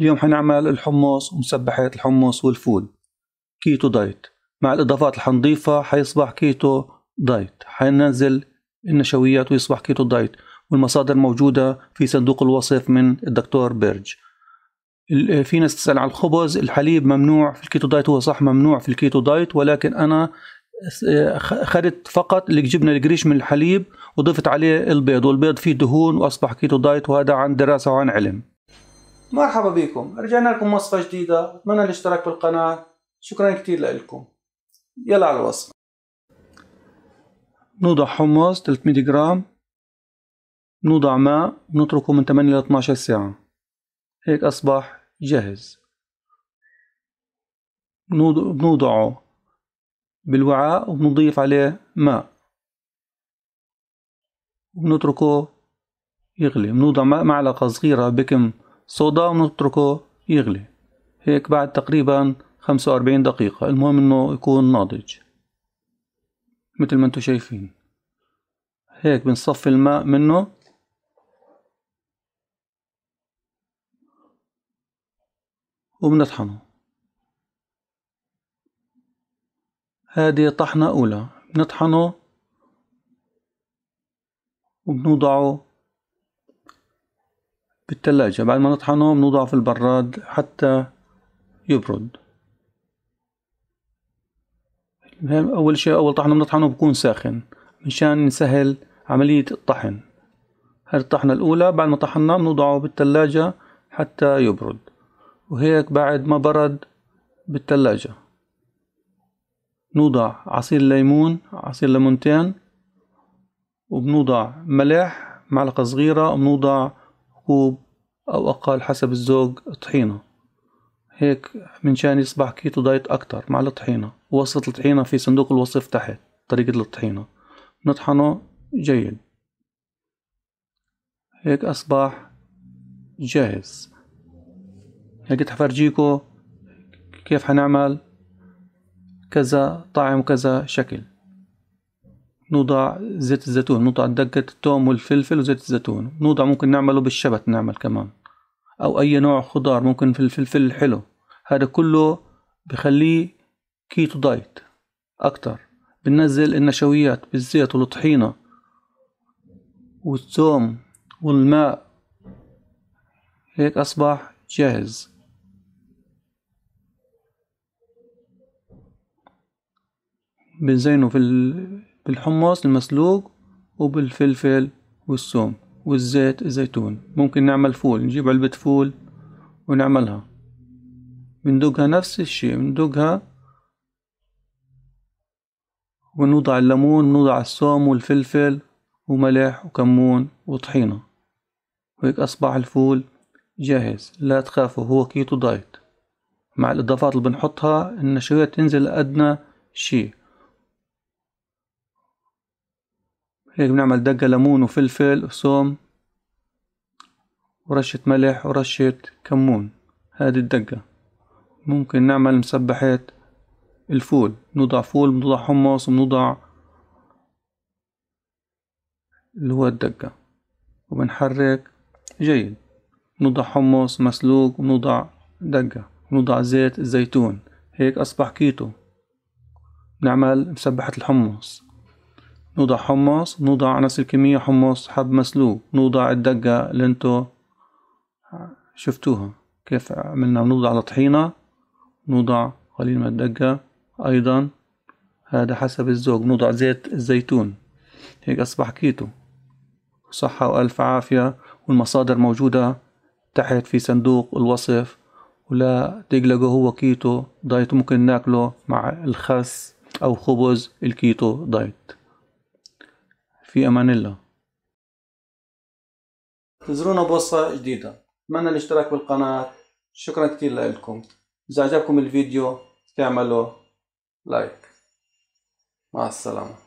اليوم حنعمل الحمص ومسبحات الحمص والفول كيتو دايت مع الإضافات اللي حنضيفها حيصبح كيتو دايت حننزل النشويات ويصبح كيتو دايت والمصادر موجودة في صندوق الوصف من الدكتور بيرج في ناس تسأل عن الخبز الحليب ممنوع في الكيتو دايت هو صح ممنوع في الكيتو دايت ولكن أنا خدت فقط اللي جبنا القريش من الحليب وضفت عليه البيض والبيض فيه دهون وأصبح كيتو دايت وهذا عن دراسة وعن علم مرحبا بكم رجعنا لكم وصفة جديدة أتمنى الاشتراك بالقناة شكرا كتير لكم يلا على الوصفة نوضع حمص 300 جرام نوضع ماء ونتركه من 8 ل 12 ساعة هيك أصبح جاهز بنوضعه بالوعاء وبنضيف عليه ماء وبنتركه يغلي بنوضع معلقة صغيرة بكم صودا ونتركه يغلي هيك بعد تقريبا 45 دقيقة المهم انه يكون ناضج مثل ما انتو شايفين هيك بنصفي الماء منه وبنطحنه هذه طحنة أولى بنطحنه وبنوضعه بالثلاجة بعد ما نطحنه بنوضعه في البراد حتى يبرد المهم أول شيء أول طحنه بنطحنه بكون ساخن مشان نسهل عملية الطحن هاي الطحنة الأولى بعد ما طحناه بنوضعه بالثلاجة حتى يبرد وهيك بعد ما برد بالثلاجة نوضع عصير ليمون عصير ليمونتين وبنوضع ملح معلقة صغيرة وبنوضع كوب أو أقل حسب الزوج طحينة هيك من شان يصبح كيتو دايت أكتر مع الطحينة وصفة الطحينة في صندوق الوصف تحت طريقة الطحينة نطحنه جيد هيك أصبح جاهز هيك حفرجيكو كيف حنعمل كذا طعم وكذا شكل نوضع زيت الزيتون نوضع دقة التوم والفلفل وزيت الزيتون نوضع ممكن نعمله بالشبت نعمل كمان أو أي نوع خضار ممكن في الفلفل الحلو هذا كله بخليه كيتو دايت أكتر بننزل النشويات بالزيت والطحينة والثوم والماء هيك أصبح جاهز بنزينه في ال بالحمص المسلوق وبالفلفل والثوم والزيت الزيتون ممكن نعمل فول نجيب علبة فول ونعملها بندقها نفس الشي بندقها ونوضع الليمون ونوضع الثوم والفلفل وملح وكمون وطحينة وهيك أصبح الفول جاهز لا تخافوا هو كيتو دايت مع الإضافات اللي بنحطها النشويات تنزل أدنى شي هيك إيه، بنعمل دقة ليمون وفلفل وثوم ورشة ملح ورشة كمون هذه الدقة ممكن نعمل مسبحات الفول نوضع فول بنوضع حمص بنوضع اللي هو الدقة وبنحرك جيد نوضع حمص مسلوق ونوضع دقة ونوضع زيت الزيتون هيك أصبح كيتو نعمل مسبحة الحمص نوضع حمص نوضع نفس الكمية حمص حب مسلوق نوضع الدقة اللي انتو شفتوها كيف عملنا نوضع على طحينة نوضع قليل من الدقة أيضا هذا حسب الذوق نوضع زيت الزيتون هيك أصبح كيتو صحة وألف عافية والمصادر موجودة تحت في صندوق الوصف ولا تقلقوا هو كيتو دايت ممكن ناكله مع الخس أو خبز الكيتو دايت في أمان الله انتظرونا بوصة جديدة أتمنى الاشتراك بالقناة شكرا كتير لكم إذا عجبكم الفيديو تعملوا لايك مع السلامة